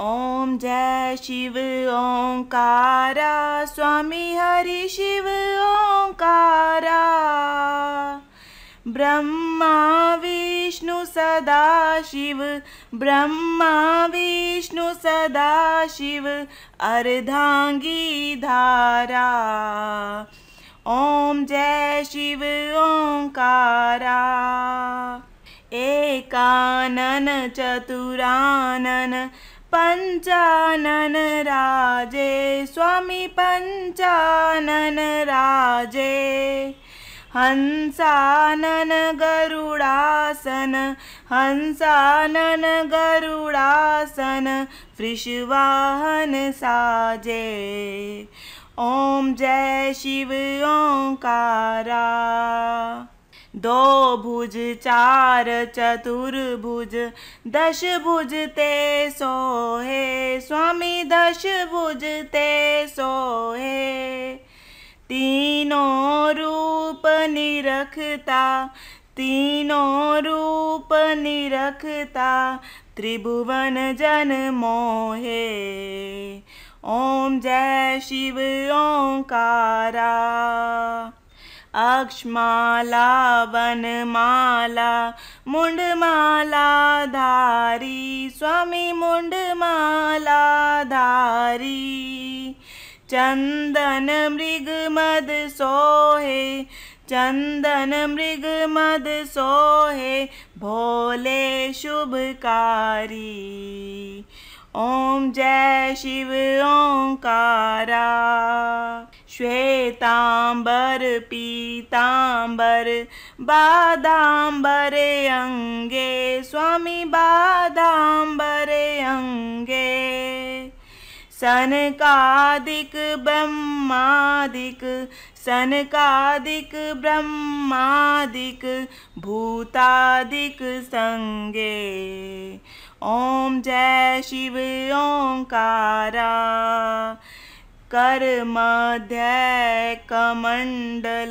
ओम जय शिव ओंकारा स्वामी हरि शिव ओंकारा ब्रह्मा विष्णु सदा शिव ब्रह्मा विष्णु सदा शिव अर्धांगी धारा ओम जय शिव ओंकारा एकानन चतुरानन पञ्चानन राजे स्वामी पञ्चानन राजे हंसानन गरुडासन हंसानन गरुडासन वृषवाहन साजे ॐ जय शिव ओङ्कारा दो भुज चार चतुर्भुज दश भुज ते सो सोहे स्वामी दश भुज ते सो सोहे तीनों रूप निरखता तीनों रूप निरखता त्रिभुवन जन मोहे ओम जय शिव ओंकारा अक्षमाला वनमाला मुण्डमाला धारी स्वामी मुण्डमाला धारी चंदन मृग मद सोहे चंदन मृग मद सोहे भोले शुभकारी ॐ जय शिव ओंकारा श्वेतांबर पीतांबर बादांबरे अंगे स्वामी बादांबरे अंगे सन सनकादिक ब्रह्मादिक सनकादिक ब्रह्मादिक भूतादिक संगे ओम जय शिव ओंकारा कर्माध्याय कमंडल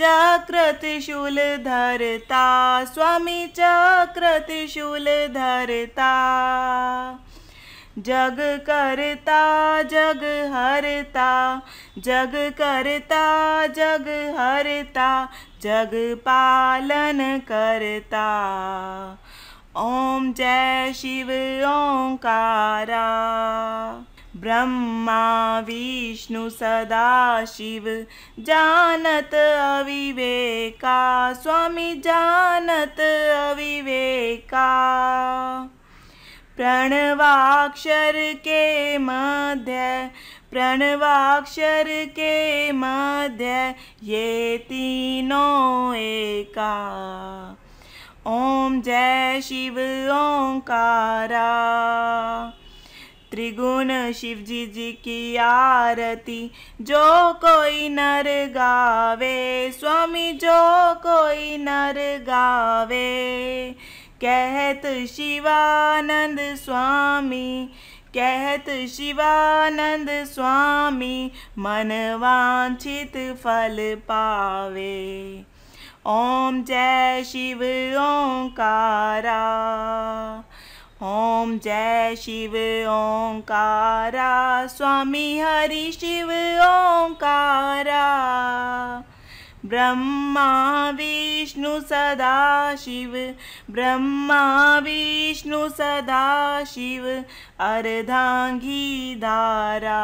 चक्रतिशूल धरता स्वामी चक्रतिशूल धरता जग करता जग हरता जग करता जग हरता जग पालन करता ओम जय शिव ओंकारा ब्रह्मा विष्णु सदाशिव जानत अविवेका स्वामी जानत अविवेका प्रणवाक्षर के मध्य प्रणवाक्षर के मध्य ये तीनों एका ॐ जय शिव ओङ्कारा त्रिगुण शिव जी जी की आरती जो कोई नर गावे स्वामी जो कोई नर गावे कहत शिवानंद स्वामी कहत शिवानंद स्वामी मन वांछित फल पावे ॐ जय शिव ओंकारा ओम जय शिव ओंकारा स्वामी हरि शिव ओंकारा ब्रह्मा विष्णु सदा शिव ब्रह्मा विष्णु सदा शिव अर्धांगी धारा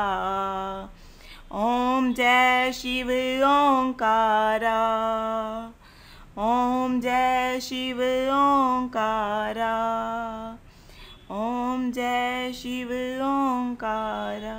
ओम जय शिव ओंकारा ओम जय शिव ओंकारा जय शिव ओङ्कार